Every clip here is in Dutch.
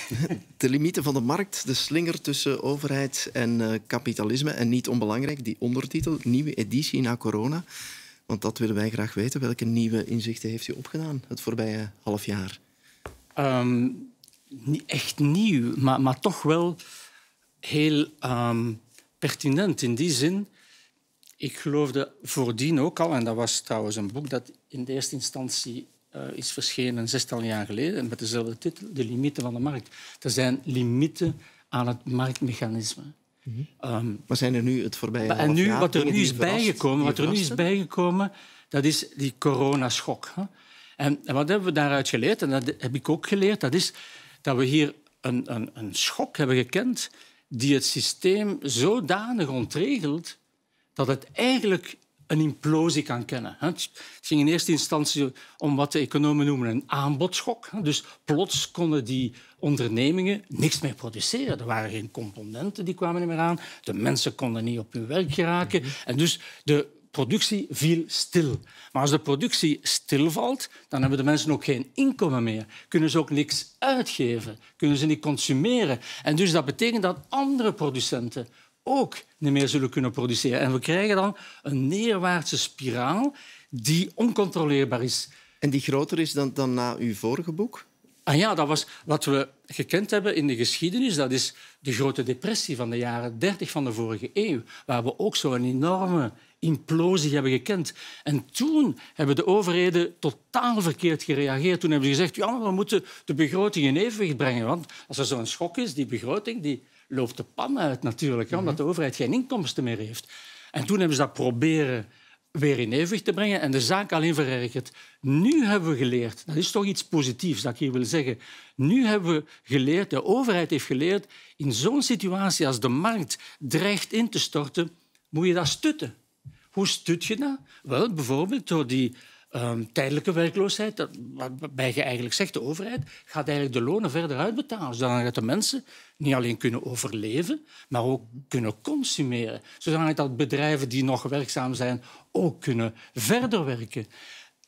de limieten van de markt, de slinger tussen overheid en eh, kapitalisme. En niet onbelangrijk, die ondertitel, nieuwe editie na corona. Want dat willen wij graag weten. Welke nieuwe inzichten heeft u opgedaan het voorbije half jaar? Ehm, niet echt nieuw, maar, maar toch wel heel ehm, pertinent in die zin. Ik geloofde voordien ook al, en dat was trouwens een boek dat in de eerste instantie eh, is verschenen een zestal jaar geleden met dezelfde titel, De limieten van de markt. Er zijn limieten aan het marktmechanisme. Mhm. Ehm, maar zijn er nu het voorbije en nu, jaar, wat er nu is bijgekomen, wat er nu is bijgekomen, dat is die coronaschok. Hè? En, en, wat hebben we daaruit geleerd? En dat heb ik ook geleerd. Dat is dat we hier een, een, een schok hebben gekend die het systeem zodanig ontregelt dat het eigenlijk een implosie kan kennen. Het ging in eerste instantie om wat de economen noemen een aanbodschok. Dus plots konden die ondernemingen niks meer produceren. Er waren geen componenten, die kwamen meer aan. De mensen konden niet op hun werk geraken. Mhm. En dus de productie viel stil. Maar als de productie stilvalt, dan hebben de mensen ook geen inkomen meer. Kunnen ze ook niks uitgeven, kunnen ze niet consumeren. En dus dat betekent dat andere producenten ook niet meer zullen kunnen produceren. En we krijgen dan een neerwaartse spiraal die oncontroleerbaar is. En die groter is dan, dan na uw vorige boek? Ah ja, dat was wat we gekend hebben in de geschiedenis. Dat is de grote depressie van de jaren 30 van de vorige eeuw, waar we ook zo'n enorme implosie hebben gekend. En toen hebben de overheden totaal verkeerd gereageerd. Toen hebben ze gezegd, ja, we moeten de begroting in evenwicht brengen. Want als er zo'n schok is, die begroting die loopt de pan uit natuurlijk, omdat mhm. de overheid geen inkomsten meer heeft. En toen hebben ze dat proberen weer in evenwicht te brengen en de zaak alleen verergerd. Nu hebben we geleerd, dat is toch iets positiefs dat ik hier wil zeggen. Nu hebben we geleerd, de overheid heeft geleerd, in zo'n situatie als de markt dreigt in te storten, moet je dat stutten. Hoe stut je dat? Wel, bijvoorbeeld door die Ehm, tijdelijke werkloosheid, waarbij je eigenlijk zegt, de overheid gaat eigenlijk de lonen verder uitbetalen, zodat de mensen niet alleen kunnen overleven, maar ook kunnen consumeren. Zodat bedrijven die nog werkzaam zijn ook kunnen verder werken.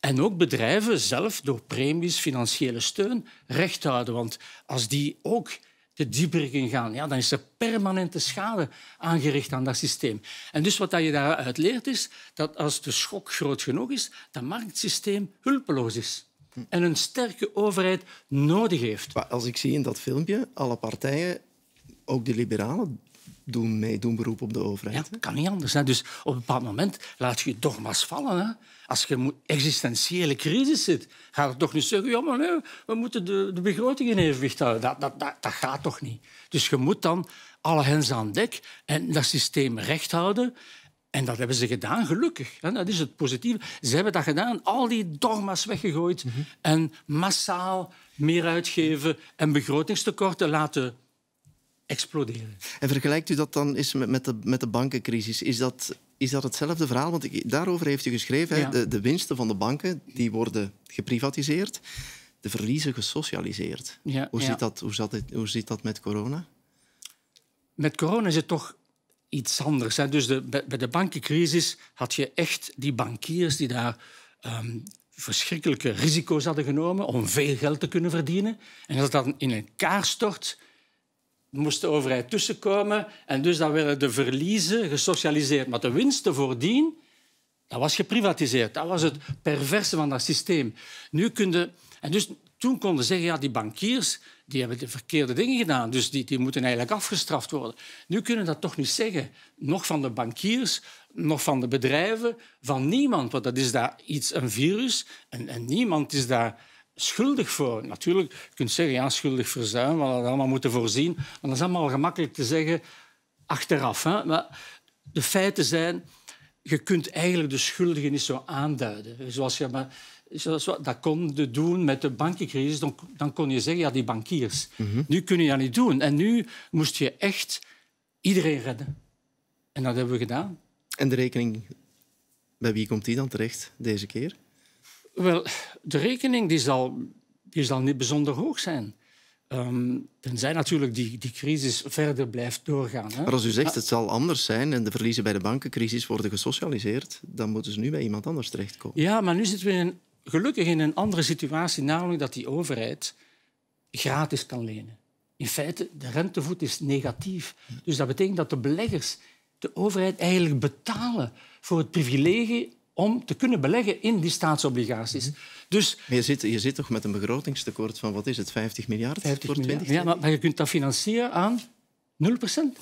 En ook bedrijven zelf door premies, financiële steun recht houden. Want als die ook te dieper in gaan, ja, dan is er permanente schade aangericht aan dat systeem. En dus wat je daaruit leert is dat als de schok groot genoeg is, dat marktsysteem hulpeloos is en een sterke overheid nodig heeft. als ik zie in dat filmpje, alle partijen, ook de liberalen, doen mee, doen beroep op de overheid. Ja, kan niet anders. Hè. Dus op een bepaald moment laat je dogma's vallen. Hè. Als je een existentiële crisis zit, gaat het toch niet zeggen... Ja, we moeten de, de begroting in evenwicht houden. Dat, dat, dat, dat gaat toch niet? Dus je moet dan alle hens aan dek en dat systeem recht houden. En dat hebben ze gedaan, gelukkig. Dat is het positieve. Ze hebben dat gedaan, al die dogma's weggegooid mhm. en massaal meer uitgeven en begrotingstekorten laten exploderen. En vergelijkt u dat dan eens met, met, de, met de bankencrisis? Is dat, is dat hetzelfde verhaal? Want ik, daarover heeft u geschreven, ja. de, de winsten van de banken die worden geprivatiseerd, de verliezen gesocialiseerd. Ja, hoe, zit dat, hoe, zat het, hoe zit dat met corona? Met corona is het toch iets anders. Hè? Dus de, bij de bankencrisis had je echt die bankiers die daar ehm, verschrikkelijke risico's hadden genomen om veel geld te kunnen verdienen. En als dat in elkaar stort, moest de overheid tussenkomen en dus dan werden de verliezen gesocialiseerd. Maar de winsten voordien, dat was geprivatiseerd. Dat was het perverse van dat systeem. Nu konden, en dus toen konden zeggen, ja, die bankiers die hebben de verkeerde dingen gedaan, dus die, die moeten eigenlijk afgestraft worden. Nu kunnen dat toch niet zeggen. Nog van de bankiers, nog van de bedrijven, van niemand. Want dat is daar iets, een virus, en, en niemand is daar schuldig voor. Natuurlijk, je kunt zeggen, ja, schuldig verzuim, we hadden allemaal moeten voorzien. Maar dat is allemaal gemakkelijk te zeggen achteraf. Hè? Maar de feiten zijn, je kunt eigenlijk de schuldigen niet zo aanduiden. Zoals je maar, zoals, dat kon doen met de bankencrisis. Dan, dan kon je zeggen, ja, die bankiers. Mhm. Nu kun je dat niet doen. En nu moest je echt iedereen redden. En dat hebben we gedaan. En de rekening, bij wie komt die dan terecht deze keer? Wel, de rekening die zal, die zal niet bijzonder hoog zijn. Um, tenzij natuurlijk die, die crisis verder blijft doorgaan. Hè? Maar als u zegt het zal anders zijn en de verliezen bij de bankencrisis worden gesocialiseerd, dan moeten ze nu bij iemand anders terechtkomen. Ja, maar nu zitten we in gelukkig in een andere situatie, namelijk dat die overheid gratis kan lenen. In feite, de rentevoet is negatief. Dus dat betekent dat de beleggers de overheid eigenlijk betalen voor het privilege om te kunnen beleggen in die staatsobligaties. Mhm. dus, je zit, je zit toch met een begrotingstekort van, wat is het, 50 miljard 50 voor miljard. Ja, maar, je kunt dat financieren aan 0 procent.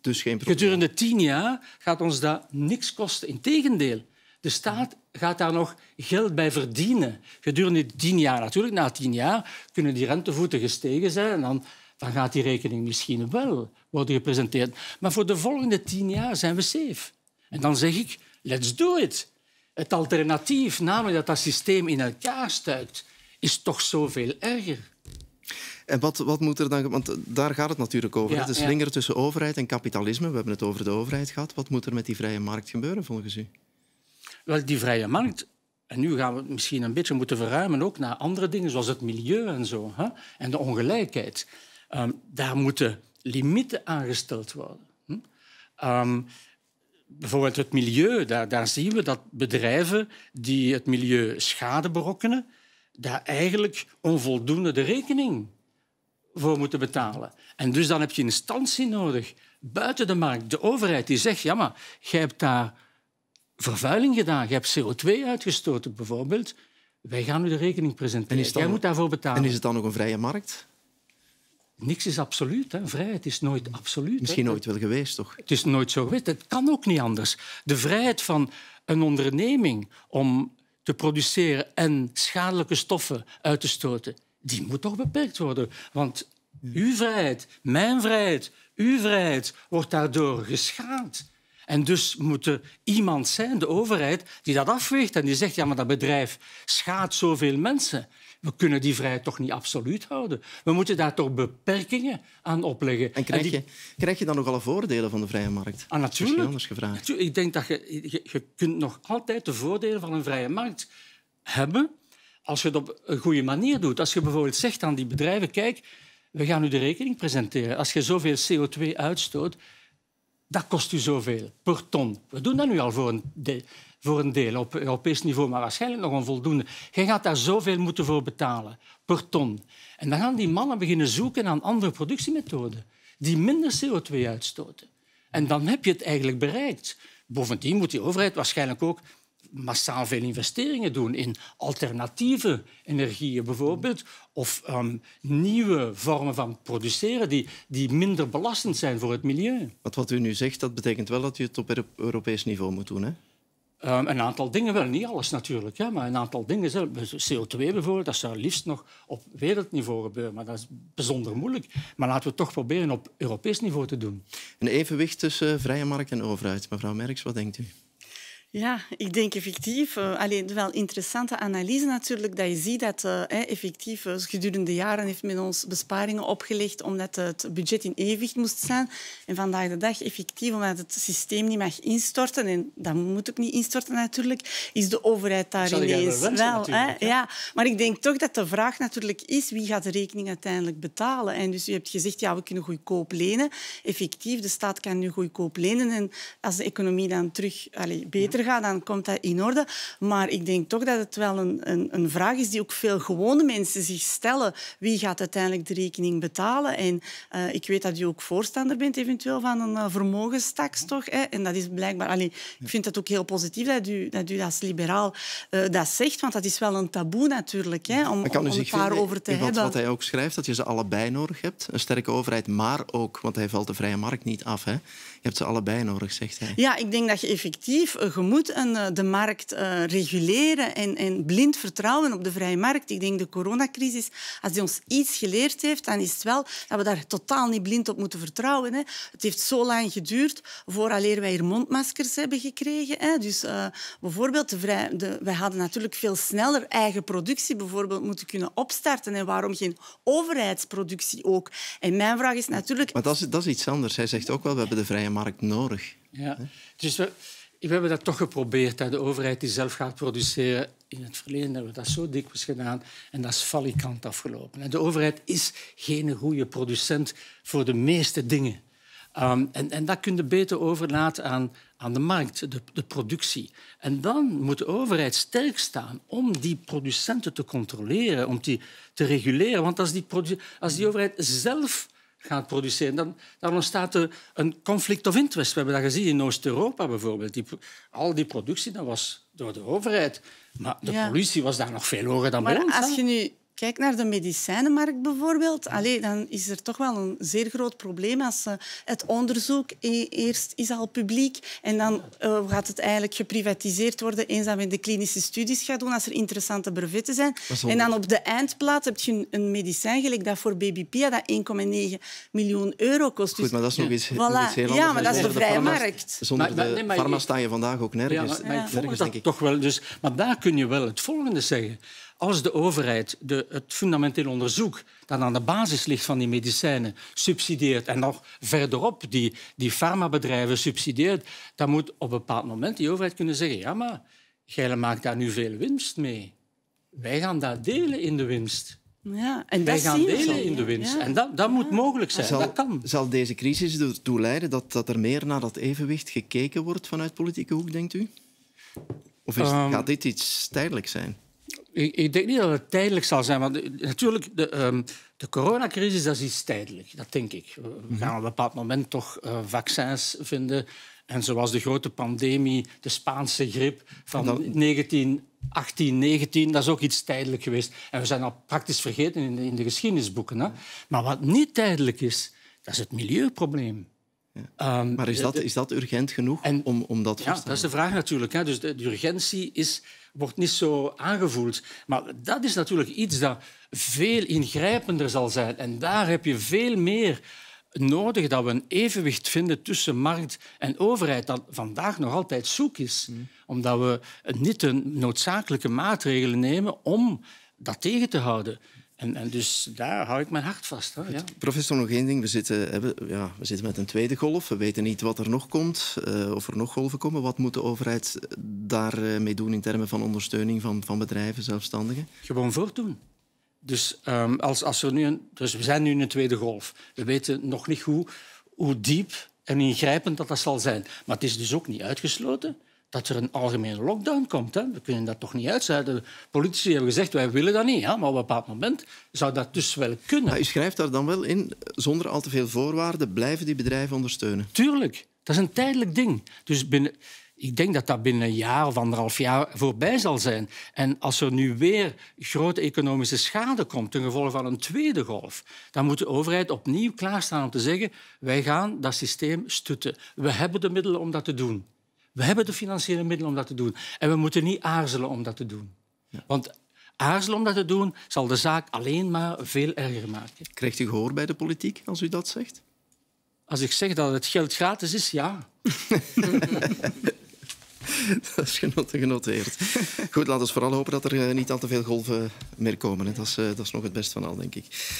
Dus geen probleem. Gedurende tien jaar gaat ons dat niks kosten. Integendeel, de staat gaat daar nog geld bij verdienen. Gedurende tien jaar natuurlijk. Na tien jaar kunnen die rentevoeten gestegen zijn en dan, dan gaat die rekening misschien wel worden gepresenteerd. Maar voor de volgende tien jaar zijn we safe. En dan zeg ik, Let's do it. Het alternatief, namelijk dat dat systeem in elkaar stuikt, is toch zoveel erger. En wat, wat, moet er dan... Want eh, daar gaat het natuurlijk over. Ja, het is ja. tussen overheid en kapitalisme. We hebben het over de overheid gehad. Wat moet er met die vrije markt gebeuren, volgens u? Wel, die vrije markt... En nu gaan we het misschien een beetje moeten verruimen ook naar andere dingen, zoals het milieu en zo. Hè? En de ongelijkheid. Ehm, daar moeten limieten aangesteld worden. Hm? Ehm, bijvoorbeeld het milieu, daar, zien we dat bedrijven die het milieu schade berokkenen, daar eigenlijk onvoldoende de rekening voor moeten betalen. En dus dan heb je een instantie nodig buiten de markt, de overheid, die zegt, ja maar, jij hebt daar vervuiling gedaan, je hebt CO2 uitgestoten bijvoorbeeld, wij gaan u de rekening presenteren, jij moet daarvoor betalen. En is het dan nog een vrije markt? Niks is absoluut. Hè. Vrijheid is nooit absoluut. Misschien nooit wel geweest, toch? Het is nooit zo geweest. Het kan ook niet anders. De vrijheid van een onderneming om te produceren en schadelijke stoffen uit te stoten, die moet toch beperkt worden. Want uw vrijheid, mijn vrijheid, uw vrijheid wordt daardoor geschaad. En dus moet er iemand zijn, de overheid, die dat afweegt en die zegt, ja, maar dat bedrijf schaadt zoveel mensen we kunnen die vrijheid toch niet absoluut houden. We moeten daar toch beperkingen aan opleggen. En krijg, je, krijg je dan nog alle voordelen van de vrije markt? Ah, natuurlijk. anders gevraagd. Ik denk dat je, je, kunt nog altijd de voordelen van een vrije markt hebben als je het op een goede manier doet. Als je bijvoorbeeld zegt aan die bedrijven, kijk, we gaan u de rekening presenteren. Als je zoveel CO2 uitstoot, dat kost u zoveel per ton. We doen dat nu al voor een voor een deel op Europees niveau, maar waarschijnlijk nog onvoldoende. Jij gaat daar zoveel moeten voor betalen, per ton. En dan gaan die mannen beginnen zoeken aan andere productiemethoden die minder CO2 uitstoten. En dan heb je het eigenlijk bereikt. Bovendien moet die overheid waarschijnlijk ook massaal veel investeringen doen in alternatieve energieën bijvoorbeeld, of ehm, nieuwe vormen van produceren die, die minder belastend zijn voor het milieu. wat u nu zegt, dat betekent wel dat u het op Europees niveau moet doen, hè? Ehm, een aantal dingen wel, niet alles natuurlijk, ja, maar een aantal dingen CO2 bijvoorbeeld, dat zou liefst nog op wereldniveau gebeuren, maar dat is bijzonder moeilijk. Maar laten we toch proberen op Europees niveau te doen. Een evenwicht tussen vrije markt en overheid. Mevrouw Merks, wat denkt u? Ja, ik denk effectief. Uh, eh, alleen wel interessante analyse natuurlijk, dat je ziet dat uh, effectief eh, gedurende jaren heeft men ons besparingen opgelegd omdat het budget in evenwicht moest zijn. En vandaag de dag effectief, omdat het systeem niet mag instorten, en dat moet ook niet instorten natuurlijk, is de overheid daar ineens wel. Hè? Ja. ja. Maar ik denk toch dat de vraag natuurlijk is, wie gaat de rekening uiteindelijk betalen? En dus u hebt gezegd, ja, we kunnen goedkoop lenen. Effectief, de staat kan nu goedkoop lenen. En als de economie dan terug allez, beter dan komt dat in orde. Maar ik denk toch dat het wel een, een, een vraag is die ook veel gewone mensen zich stellen. Wie gaat uiteindelijk de rekening betalen? En eh, ik weet dat u ook voorstander bent eventueel van een uh, eh, vermogenstaks, toch? Hè? En dat is blijkbaar... Allee, ik vind het ook heel positief dat u dat, u als liberaal eh, dat zegt, want dat is wel een taboe natuurlijk, hè, om, kan over om het daarover te hebben. Wat hij ook schrijft, dat je ze allebei nodig hebt. Een sterke overheid, maar ook, want hij valt de vrije markt niet af. Hè. Je hebt ze allebei nodig, zegt hij. Ja, ik denk dat je effectief, je eh, moet eh, de markt uh, reguleren en, blind vertrouwen op de vrije markt. Ik denk de coronacrisis, als die ons iets geleerd heeft, dan is het wel dat we daar totaal niet blind op moeten vertrouwen. Hè. Het heeft zo lang geduurd vooraleer wij hier mondmaskers hebben gekregen. Hè. Dus bijvoorbeeld, de de, wij hadden natuurlijk veel sneller eigen productie bijvoorbeeld moeten kunnen opstarten. En waarom geen overheidsproductie ook? En mijn vraag is natuurlijk... Maar dat is, dat is iets anders. Hij zegt ook wel, we hebben de vrije markt nodig. Ja. Dus we, we hebben dat toch geprobeerd. Hè. De overheid die zelf gaat produceren. In het verleden hebben we dat zo dikwijls gedaan. En dat is valikant afgelopen. De overheid is geen goede producent voor de meeste dingen. Ehm, en, en, dat kun je beter overlaten aan, aan de markt, de, de, productie. En dan moet de overheid sterk staan om die producenten te controleren, om die te reguleren. Want als die, als die overheid zelf gaat produceren, dan, dan ontstaat er een conflict of interest. We hebben dat gezien in Oost-Europa bijvoorbeeld. Die, al die productie dat was door de overheid. Maar de politie was daar nog veel hoger dan maar bij ons. Als je nu Kijk naar de medicijnenmarkt bijvoorbeeld. Allee, dan is er toch wel een zeer groot probleem als eh, het onderzoek e-, eerst is al publiek en dan eh, gaat het eigenlijk geprivatiseerd worden eens dat men de klinische studies gaat doen, als er interessante brevetten zijn. En dan op de eindplaat heb je een medicijn, gelijk dat voor BBP dat 1,9 miljoen euro kost. Goed, maar dat is dus nog iets, voilà. nog Ja, maar dat is de vrije markt. Zonder maar, de farma sta je vandaag ook nergens. Ja, maar, ik. toch wel. Dus, maar daar kun je wel het volgende zeggen. Als de overheid de, het fundamenteel onderzoek dat aan de basis ligt van die medicijnen subsidieert en nog verderop die, die farmabedrijven subsidieert, dan moet op een bepaald moment die overheid kunnen zeggen ja, maar jij maakt daar nu veel winst mee. Wij gaan daar delen in de winst. Ja, en Wij gaan delen in de winst. En dat, moet mogelijk zijn. Zal, dat kan. zal deze crisis ertoe leiden dat, dat er meer naar dat evenwicht gekeken wordt vanuit politieke hoek, denkt u? Of is, ehm. gaat dit iets tijdelijks zijn? Ik, denk niet dat het tijdelijk zal zijn. Want de, eh, natuurlijk, de, ehm, de coronacrisis dat is iets tijdelijk. Dat denk ik. We gaan op een bepaald moment toch eh, vaccins vinden. En zoals de grote pandemie, de Spaanse griep van 1918, 19, dat is ook iets tijdelijk geweest. En we zijn al praktisch vergeten in de, in de geschiedenisboeken. Hè? Maar wat niet tijdelijk is, dat is het milieuprobleem. Ehm, maar is dat, is dat urgent genoeg en, om, om dat te Ja, dat is de vraag natuurlijk. Hè. Dus de, urgentie is, wordt niet zo aangevoeld. Maar dat is natuurlijk iets dat veel ingrijpender zal zijn. En daar heb je veel meer nodig dat we een evenwicht vinden tussen markt en overheid, dat vandaag nog altijd zoek is. Hmm. Omdat we niet de noodzakelijke maatregelen nemen om dat tegen te houden. En, en, dus daar hou ik mijn hart vast. Hoor. Professor, nog één ding. We zitten, hebben, ja, we zitten met een tweede golf. We weten niet wat er nog komt, eh, of er nog golven komen. Wat moet de overheid daarmee eh, doen in termen van ondersteuning van, van bedrijven, zelfstandigen? Gewoon voortdoen. Dus, ehm, als, als nu een, dus we zijn nu in een tweede golf. We weten nog niet hoe, hoe diep en ingrijpend dat, dat zal zijn. Maar het is dus ook niet uitgesloten dat er een algemene lockdown komt. Hè. We kunnen dat toch niet uitzuiden. De politici hebben gezegd, wij willen dat niet. Hè. Maar op een bepaald moment zou dat dus wel kunnen. u schrijft daar dan wel in, zonder al te veel voorwaarden blijven die bedrijven ondersteunen. Tuurlijk, dat is een tijdelijk ding. Dus binnen, ik denk dat dat binnen een jaar of anderhalf jaar voorbij zal zijn. En als er nu weer grote economische schade komt ten gevolge van een tweede golf, dan moet de overheid opnieuw klaarstaan om te zeggen: wij gaan dat systeem stutten. We hebben de middelen om dat te doen. We hebben de financiële middelen om dat te doen. En we moeten niet aarzelen om dat te doen. Want aarzelen om dat te doen zal de zaak alleen maar veel erger maken. Krijgt u gehoor bij de politiek als u dat zegt? Als ik zeg dat het geld gratis is, ja. dat is genoteerd. Goed, laten we vooral hopen dat er eh, niet al te veel golven meer komen. Dat is, eh, dat is nog het best van al, denk ik.